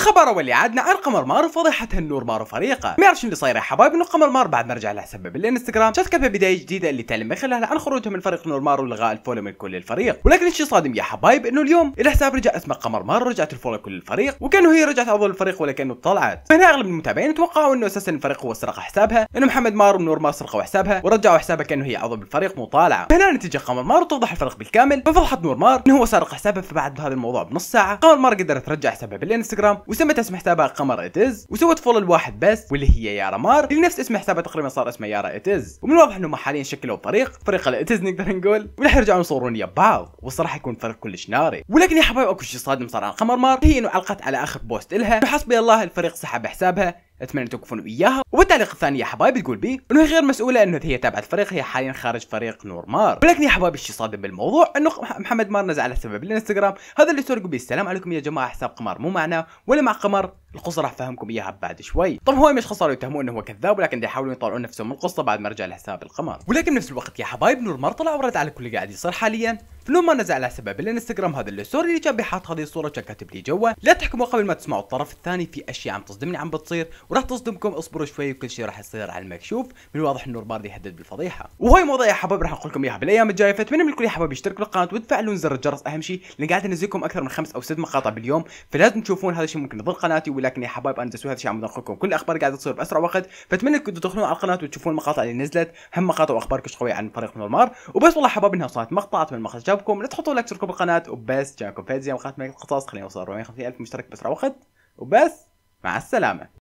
الخبر واللي عادنا عن قمر مار وفضيحه النور مار وفريقه ما يعرفش اللي صاير يا حبايب انه قمر مار بعد ما رجع لها سبب الانستغرام شات كتب بدايه جديده اللي تعلم من خلالها عن خروجه من فريق نور مار والغاء الفولو من كل الفريق ولكن الشيء صادم يا حبايب انه اليوم الحساب رجع اسمه قمر مار رجعت الفولو كل الفريق وكانه هي رجعت عضو الفريق ولا طلعت فهنا اغلب المتابعين توقعوا انه اساسا الفريق هو سرق حسابها انه محمد مار ونور مار سرقوا حسابها ورجعوا حسابها كانه هي عضو بالفريق مطالعه هنا نتيجه قمر مار وتوضح الفرق بالكامل ففضحت نور مار انه هو سرق حسابها فبعد هذا الموضوع بنص ساعه قمر مار قدرت ترجع حسابها بالانستغرام وسمت اسم حسابها قمر اتز وسوت فولو لواحد بس واللي هي يارا مار اللي نفس اسم حسابها تقريبا صار اسمه يارا اتز ومن الواضح انهم حاليا شكلوا فريق فريق الاتز نقدر نقول وراح يرجعون يصورون يا بعض والصراحه يكون فرق كلش ناري ولكن يا حبايب اكو شيء صادم صار على قمر مار هي انه علقت على اخر بوست الها وحسبي الله الفريق سحب حسابها اتمنى تكونوا وياها والتعليق الثاني يا حبايبي تقول بي انه غير مسؤوله انه هي تابعه فريق هي حاليا خارج فريق نور مار ولكن يا حبايبي الشيء صادم بالموضوع انه محمد مار نزل على سبب الانستغرام هذا اللي سرقوا بيه السلام عليكم يا جماعه حساب قمر مو معنا ولا مع قمر القصه راح افهمكم اياها بعد شوي طب هو مش خساره يتهمون انه هو كذاب ولكن يحاولون يطلعون نفسهم من القصه بعد ما رجع لحساب القمر ولكن بنفس الوقت يا حبايب نور مار طلع ورد على كل اللي قاعد يصير حاليا ما نزل على سبب الانستغرام هذا الستوري اللي كان بيحط هذه الصوره كان كاتب لي جوا لا تحكموا قبل ما تسمعوا الطرف الثاني في اشياء عم تصدمني عم بتصير وراح تصدمكم اصبروا شوي وكل شيء راح يصير على المكشوف من الواضح انه ربار يهدد بالفضيحه وهي موضوع يا حباب راح نقول لكم اياها بالايام الجايه فاتمنى من الكل يا حباب يشترك بالقناه وتفعلون زر الجرس اهم شيء لان قاعد انزل لكم اكثر من خمس او ست مقاطع باليوم فلازم تشوفون هذا الشيء ممكن يضل قناتي ولكن يا حبايب انا اسوي هذا الشيء عم لكم كل الاخبار قاعده تصير باسرع وقت فاتمنى انكم تدخلون على القناه وتشوفون المقاطع اللي نزلت هم مقاطع واخبار كش قويه عن فريق نورمار وبس والله حباب انها صارت مقطعات من المخرج شبابكم لا تحطوا لايك تشتركوا بالقناه وبس جاكم فيديو يا قناه ملك خلينا نوصل 450 الف مشترك بسرعة وقت وبس مع السلامه